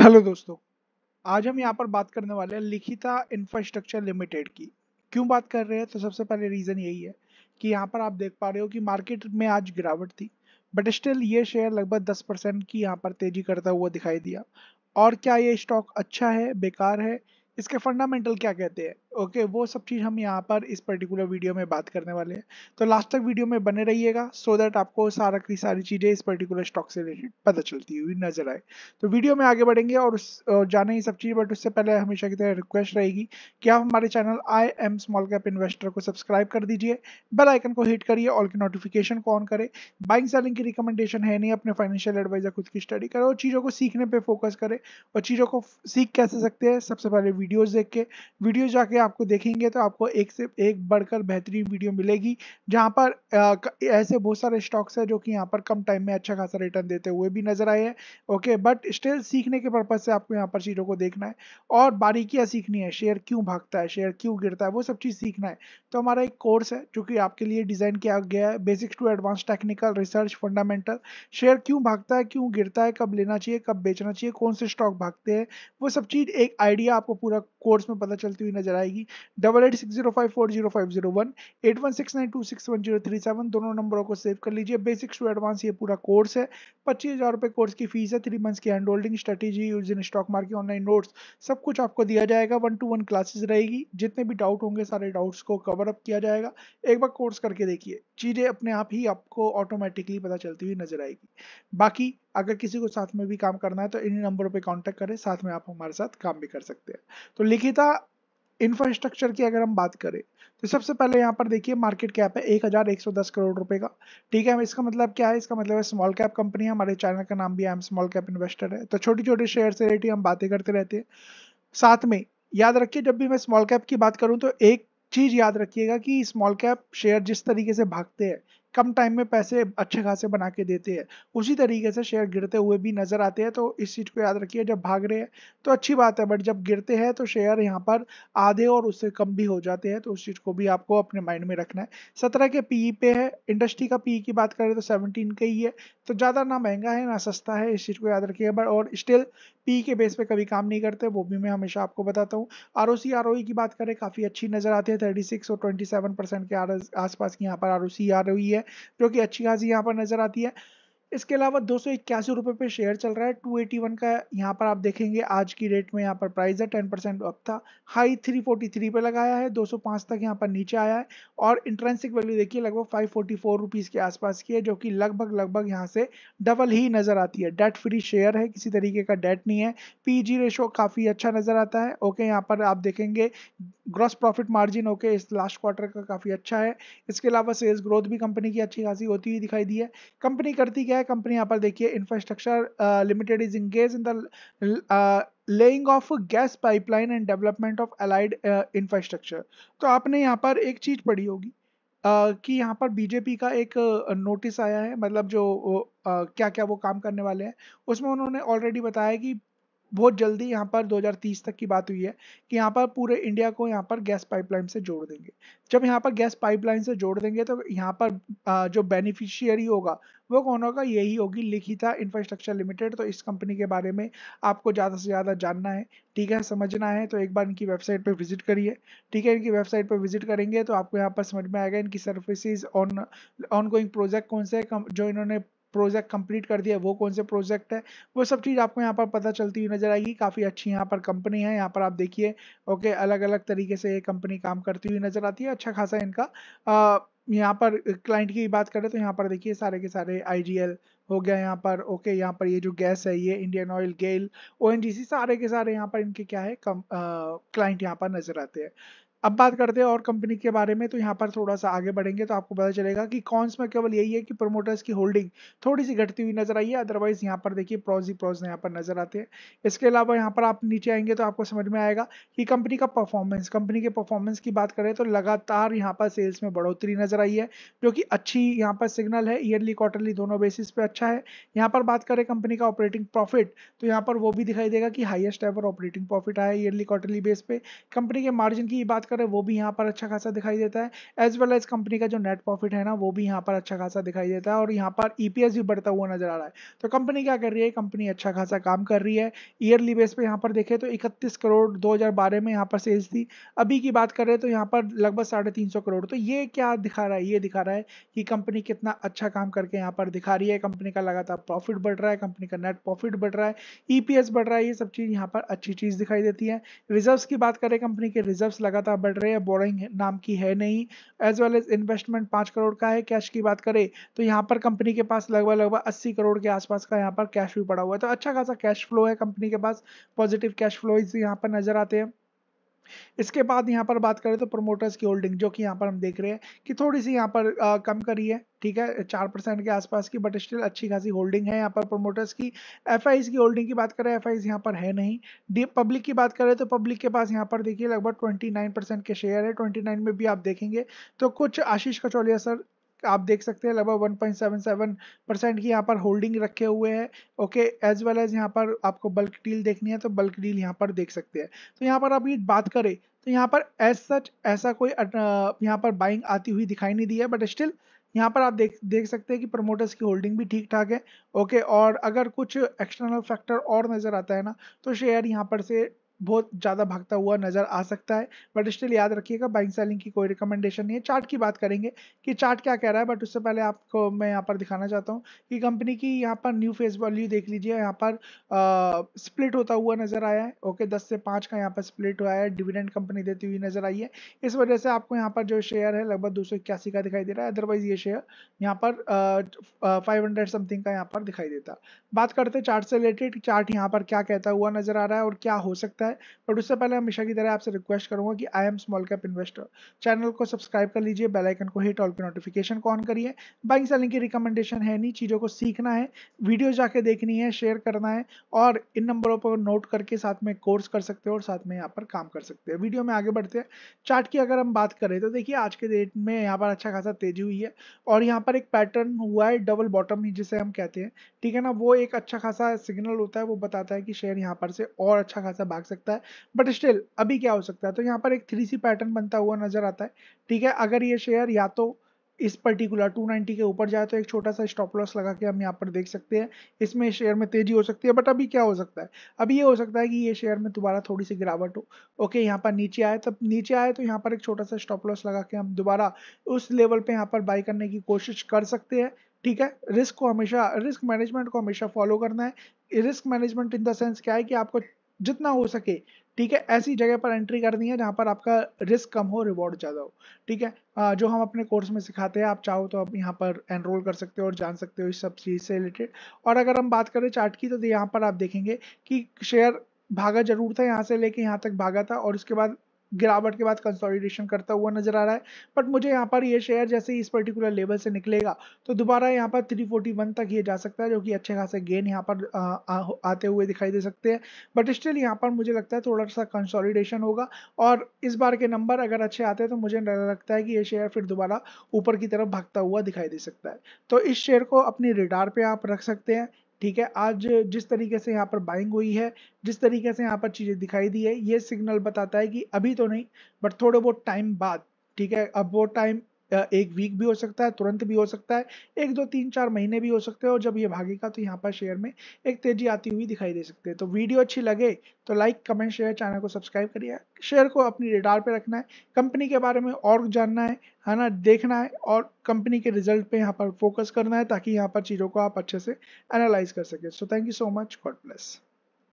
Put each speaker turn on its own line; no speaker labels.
hello दोस्तों आज हम यहाँ पर बात करने वाले हैं लिखिता इंफ्रास्ट्रक्चर लिमिटेड की क्यों बात कर रहे हैं तो सबसे पहले रीज़न यही है कि यहाँ पर आप देख पा रहे हो कि मार्केट में आज गिरावट थी बट स्टिल ये शेयर लगभग 10 परसेंट की यहाँ पर तेजी करता हुआ दिखाई दिया और क्या ये स्टॉक अच्छा है बेकार है इसके फंडामेंटल क्या कहते हैं ओके okay, वो सब चीज़ हम यहाँ पर इस पर्टिकुलर वीडियो में बात करने वाले हैं तो लास्ट तक वीडियो में बने रहिएगा सो दैट आपको सारा की सारी चीज़ें इस पर्टिकुलर स्टॉक से रिलेटेड पता चलती हुई नजर आए तो वीडियो में आगे बढ़ेंगे और उस जाने ही सब चीज़ बट उससे पहले हमेशा की तरह रिक्वेस्ट रहेगी कि आप हमारे channel I am small cap investor को सब्सक्राइब कर दीजिए बेल आइकन को हिट करिए ऑल की नोटिफिकेशन को ऑन करें बाइंग सेलिंग की रिकमेंडेशन है नहीं अपने फाइनेंशियल एडवाइजर खुद की स्टडी करें और चीज़ों को सीखने पर फोकस करें और चीज़ों को सीख कैसे सकते हैं सबसे पहले वीडियोज़ देख के वीडियो जाके आपको देखेंगे तो आपको एक से एक बढ़कर बेहतरीन वीडियो मिलेगी जहाँ पर ऐसे बहुत सारे स्टॉक्स हैं जो कि यहाँ पर कम टाइम में अच्छा खासा रिटर्न देते हुए भी नजर आए हैं ओके बट स्टिल सीखने के पर्पज से आपको यहाँ पर चीज़ों को देखना है और बारीकियाँ सीखनी है शेयर क्यों भागता है शेयर क्यों गिरता है वो सब चीज़ सीखना है तो हमारा एक कोर्स है जो कि आपके लिए डिज़ाइन किया गया है basics to advance technical research fundamental share क्यों भागता है क्यों गिरता है कब लेना चाहिए कब बेचना चाहिए कौन से स्टॉक भागते हैं वो सब चीज़ एक आइडिया आपको पूरा कोर्स में पता चलती हुई नजर आएगी आएगी double eight six zero five four zero five zero one eight one six nine two six one zero three seven दोनों नंबरों को सेव कर लीजिए बेसिक्स टू एडवांस ये पूरा कोर्स है पच्चीस हज़ार रुपये कोर्स की फीस है थ्री मंथ्स की hand holding strategy use in stock market online notes सब कुछ आपको दिया जाएगा वन टू वन क्लासेस रहेगी जितने भी डाउट होंगे सारे डाउट्स को कवर अप किया जाएगा एक बार कोर्स करके देखिए चीज़ें अपने आप ही आपको ऑटोमेटिकली पता चलती हुई नजर आएगी बाकी अगर किसी को साथ में भी काम करना है तो इन्हीं नंबरों पे कांटेक्ट करें साथ में आप हमारे साथ काम भी कर सकते हैं तो लिखिता इंफ्रास्ट्रक्चर की अगर हम बात करें तो सबसे पहले यहाँ पर देखिए मार्केट कैप है 1110 करोड़ रुपए का ठीक है इसका मतलब क्या है इसका मतलब है स्मॉल कैप कंपनी है हमारे चैनल का नाम भी है स्मॉल कैप इन्वेस्टर है तो छोटे छोटे शेयर से रिलेटेड हम बातें करते रहते हैं साथ में याद रखिए जब भी मैं स्मॉल कैप की बात करूँ तो एक चीज याद रखिएगा कि स्मॉल कैप शेयर जिस तरीके से भागते हैं कम टाइम में पैसे अच्छे खासे बना के देते हैं उसी तरीके से शेयर गिरते हुए भी नज़र आते हैं तो इस चीज़ को याद रखिए जब भाग रहे हैं तो अच्छी बात है बट जब गिरते हैं तो शेयर यहाँ पर आधे और उससे कम भी हो जाते हैं तो उस चीज़ को भी आपको अपने माइंड में रखना है सत्रह के पी पे है इंडस्ट्री का पी की बात करें तो सेवनटीन का ही है तो ज़्यादा ना महंगा है ना सस्ता है इस चीज़ को याद रखिए बट और स्टिल पी के बेस पे कभी काम नहीं करते वो भी मैं हमेशा आपको बताता हूँ R O C R O की बात करें काफ़ी अच्छी नज़र आती है थर्टी सिक्स और ट्वेंटी सेवन परसेंट के आसपास की यहाँ पर R O C R O है है जो कि अच्छी खासी यहाँ पर नज़र आती है इसके अलावा दो सौ रुपये पे शेयर चल रहा है 281 का यहाँ पर आप देखेंगे आज की रेट में यहाँ पर प्राइस है 10% परसेंट अप था हाई 343 पे लगाया है 205 तक यहाँ पर नीचे आया है और इंट्रेंसिक वैल्यू देखिए लगभग 544 फोर्टी के आसपास की है जो कि लगभग लगभग यहाँ से डबल ही नज़र आती है डेट फ्री शेयर है किसी तरीके का डेट नहीं है पी रेशो काफ़ी अच्छा नज़र आता है ओके यहाँ पर आप देखेंगे ग्रॉस प्रॉफिट मार्जिन होके इस लास्ट क्वार्टर का काफ़ी अच्छा है इसके अलावा सेल्स ग्रोथ भी कंपनी की अच्छी खासी होती हुई दिखाई दी है कंपनी करती क्या है कंपनी यहाँ पर देखिए infrastructure limited is engage in the laying of gas pipeline and development of allied infrastructure तो आपने यहाँ पर एक चीज़ पढ़ी होगी Uh, कि यहाँ पर बीजेपी का एक नोटिस आया है मतलब जो uh, क्या क्या वो काम करने वाले हैं उसमें उन्होंने ऑलरेडी बताया कि बहुत जल्दी यहाँ पर 2030 तक की बात हुई है कि यहाँ पर पूरे इंडिया को यहाँ पर गैस पाइपलाइन से जोड़ देंगे जब यहाँ पर गैस पाइपलाइन से जोड़ देंगे तो यहाँ पर जो बेनिफिशियरी होगा वो कौन होगा यही होगी लिखिता इंफ्रास्ट्रक्चर लिमिटेड तो इस कंपनी के बारे में आपको ज़्यादा से ज़्यादा जानना है ठीक है समझना है तो एक बार इनकी वेबसाइट पर विजिट करिए ठीक है इनकी वेबसाइट पर विजिट करेंगे तो आपको यहाँ पर समझ में आएगा इनकी services on on going project कौन से जो इन्होंने प्रोजेक्ट कंप्लीट कर दिया वो कौन से प्रोजेक्ट है वो सब चीज़ आपको यहाँ पर पता चलती हुई नजर आएगी काफ़ी अच्छी यहाँ पर कंपनी है यहाँ पर आप देखिए ओके अलग अलग तरीके से ये कंपनी काम करती हुई नजर आती है अच्छा खासा इनका यहाँ पर क्लाइंट की बात करें तो यहाँ पर देखिए सारे के सारे आई हो गया यहाँ पर ओके यहाँ पर ये जो गैस है ये इंडियन ऑयल गेल ओ सारे के सारे यहाँ पर इनके क्या है कम क्लाइंट यहाँ पर नजर आते हैं अब बात करते हैं और कंपनी के बारे में तो यहाँ पर थोड़ा सा आगे बढ़ेंगे तो आपको पता चलेगा कि कॉन्स में केवल यही है कि प्रमोटर्स की होल्डिंग थोड़ी सी घटती हुई नजर आई है अदरवाइज यहाँ पर देखिए प्रॉज ही प्रॉज यहाँ पर नजर आते हैं इसके अलावा यहाँ पर आप नीचे आएंगे तो आपको समझ में आएगा कि कंपनी का परफॉर्मेंस कंपनी के परफॉर्मेंस की बात करें तो लगातार यहाँ पर सेल्स में बढ़ोतरी नजर आई है जो कि अच्छी यहाँ पर सिग्नल है ईयरली क्वार्टरली दोनों बेसिस पे अच्छा है यहाँ पर बात करें कंपनी का ऑपरेटिंग प्रॉफिट तो यहाँ पर वो भी दिखाई देगा कि हाइएस्ट एवर ऑपरेटिंग प्रॉफिट आया ईयरली क्वार्टरली बेस पे कंपनी के मार्जिन की बात करें वो भी यहाँ पर अच्छा खासा दिखाई देता है एज वेल एज कंपनी का जो नेट प्रॉफिट है ना वो भी यहाँ पर अच्छा खासा दिखाई देता है और यहाँ पर ईपीएस e भी बढ़ता हुआ नजर आ रहा है तो कंपनी क्या कर रही है कंपनी अच्छा खासा काम कर रही है ईयरली बेस पर यहाँ पर देखें तो इकतीस करोड़ दो में यहाँ पर सेल्स थी अभी की बात करें तो यहाँ पर लगभग साढ़े करोड़ तो ये क्या दिखा रहा है ये दिखा रहा है कि कंपनी कितना अच्छा काम करके यहाँ पर दिखा रही है कंपनी का लगातार प्रॉफिट बढ़ रहा है कंपनी का नेट प्रॉफिट बढ़ रहा है ईपीएस e बढ़ रहा है ये सब चीज़ यहाँ पर अच्छी चीज़ दिखाई देती है रिजर्व्स की बात करें कंपनी के रिजर्व्स लगातार बढ़ रहे हैं बोरिंग नाम की है नहीं एज वेल एज इन्वेस्टमेंट पाँच करोड़ का है कैश की बात करें तो यहाँ पर कंपनी के पास लगभग लगभग अस्सी करोड़ के आसपास का यहाँ पर कैश भी पड़ा हुआ है तो अच्छा खासा कैश फ्लो है कंपनी के पास पॉजिटिव कैश फ्लो यहाँ पर नजर आते हैं इसके बाद यहाँ पर बात करें तो प्रोमोटर्स की होल्डिंग जो कि यहाँ पर हम देख रहे हैं कि थोड़ी सी यहाँ पर आ, कम करी है ठीक है चार परसेंट के आसपास की बट स्टिल अच्छी खासी होल्डिंग है यहाँ पर प्रोमोटर्स की एफ की होल्डिंग की बात करें एफ आई पर है नहीं पब्लिक की बात करें तो पब्लिक के पास यहाँ पर देखिए लगभग ट्वेंटी नाइन परसेंट के शेयर है ट्वेंटी नाइन में भी आप देखेंगे तो कुछ आशीष कचौलिया सर आप देख सकते हैं लगभग 1.77 परसेंट की यहाँ पर होल्डिंग रखे हुए हैं ओके एज वेल एज यहाँ पर आपको बल्क डील देखनी है तो बल्क डील यहाँ पर देख सकते हैं तो यहाँ पर अभी बात करें तो यहाँ पर एज सच ऐसा कोई यहाँ पर बाइंग आती हुई दिखाई नहीं दी है बट स्टिल यहाँ पर आप देख देख सकते हैं कि प्रमोटर्स की होल्डिंग भी ठीक ठाक है ओके और अगर कुछ एक्सटर्नल फैक्टर और नज़र आता है ना तो शेयर यहाँ पर से बहुत ज़्यादा भागता हुआ नजर आ सकता है बट स्टिल याद रखिएगा बाइंग सेलिंग की कोई रिकमेंडेशन नहीं है चार्ट की बात करेंगे कि चार्ट क्या कह रहा है बट उससे पहले आपको मैं यहाँ पर दिखाना चाहता हूँ कि कंपनी की यहाँ पर न्यू फेस वैल्यू देख लीजिए यहाँ पर स्प्लिट होता हुआ नजर आया है ओके दस से पाँच का यहाँ पर स्प्लिट हुआ है डिविडेंड कंपनी देती हुई नजर आई है इस वजह से आपको यहाँ पर जो शेयर है लगभग दो का दिखाई दे रहा है अदरवाइज ये शेयर यहाँ पर फाइव हंड्रेड समथिंग का यहाँ पर दिखाई देता बात करते चार्ट से रिलेटेड चार्ट यहाँ पर क्या कहता हुआ नजर आ रहा है और क्या हो सकता है है बट उससे पहले हमेशा की तरह आपसे रिक्वेस्ट करूंगा कि I am small cap investor channel को सब्सक्राइब कर लीजिए बेल आइकन को हिट ऑल पे नोटिफिकेशन को ऑन करिए बाइंग सेलिंग की रिकमेंडेशन है नहीं चीज़ों को सीखना है वीडियो जाके देखनी है शेयर करना है और इन नंबरों पर नोट करके साथ में कोर्स कर सकते हो और साथ में यहाँ पर काम कर सकते हैं वीडियो में आगे बढ़ते हैं चार्ट की अगर हम बात करें तो देखिए आज के डेट में यहाँ पर अच्छा खासा तेजी हुई है और यहाँ पर एक पैटर्न हुआ है डबल बॉटम ही जिसे हम कहते हैं ठीक है ना वो एक अच्छा खासा सिग्नल होता है वो बताता है कि शेयर यहाँ पर से और अच्छा खासा भाग सकता है बट स्टिल अभी क्या हो सकता है तो यहाँ पर एक थ्री सी पैटर्न बनता हुआ नजर आता है ठीक है अगर ये शेयर या तो इस पर्टिकुलर 290 के ऊपर जाए तो एक छोटा सा स्टॉप लॉस लगा के हम यहाँ पर देख सकते हैं इसमें शेयर में तेजी हो सकती है बट अभी क्या हो सकता है अभी ये हो सकता है कि ये शेयर में दोबारा थोड़ी सी गिरावट हो ओके यहाँ पर नीचे आए तब नीचे आए तो यहाँ पर एक छोटा सा स्टॉप लॉस लगा के हम दोबारा उस लेवल पर यहाँ पर बाई करने की कोशिश कर सकते हैं ठीक है रिस्क को हमेशा रिस्क मैनेजमेंट को हमेशा फॉलो करना है risk management in the sense क्या है कि आपको जितना हो सके ठीक है ऐसी जगह पर एंट्री करनी है जहाँ पर आपका रिस्क कम हो रिवॉर्ड ज़्यादा हो ठीक है जो हम अपने कोर्स में सिखाते हैं आप चाहो तो आप यहाँ पर एनरोल कर सकते हो और जान सकते हो इस सब चीज़ से रिलेटेड और अगर हम बात करें चार्ट की तो यहाँ पर आप देखेंगे कि शेयर भागा जरूर था यहाँ से लेके यहाँ तक भागा था और उसके बाद गिरावट के बाद कंसोलिडेशन करता हुआ नजर आ रहा है बट मुझे यहाँ पर ये शेयर जैसे इस पर्टिकुलर लेवल से निकलेगा तो दोबारा यहाँ पर 341 तक ये जा सकता है जो कि अच्छे खासे गेन यहाँ पर आ, आ, आते हुए दिखाई दे सकते हैं बट स्टिल यहाँ पर मुझे लगता है थोड़ा सा कंसोलिडेशन होगा और इस बार के नंबर अगर अच्छे आते हैं तो मुझे लगता है कि ये शेयर फिर दोबारा ऊपर की तरफ भागता हुआ दिखाई दे सकता है तो इस शेयर को अपनी रिडार पर आप रख सकते हैं ठीक है आज जिस तरीके से यहाँ पर बाइंग हुई है जिस तरीके से यहाँ पर चीज़ें दिखाई दी है ये सिग्नल बताता है कि अभी तो नहीं बट थोड़े बहुत टाइम बाद ठीक है अब वो टाइम एक वीक भी हो सकता है तुरंत भी हो सकता है एक दो तीन चार महीने भी हो सकते हैं और जब ये भागेगा तो यहाँ पर शेयर में एक तेजी आती हुई दिखाई दे सकती है तो वीडियो अच्छी लगे तो लाइक कमेंट शेयर चैनल को सब्सक्राइब करिए शेयर को अपनी रिटार पर रखना है कंपनी के बारे में और जानना है है ना देखना है और कंपनी के रिजल्ट पे यहाँ पर फोकस करना है ताकि यहाँ पर चीज़ों को आप अच्छे से एनालाइज कर सकें so thank you so much God bless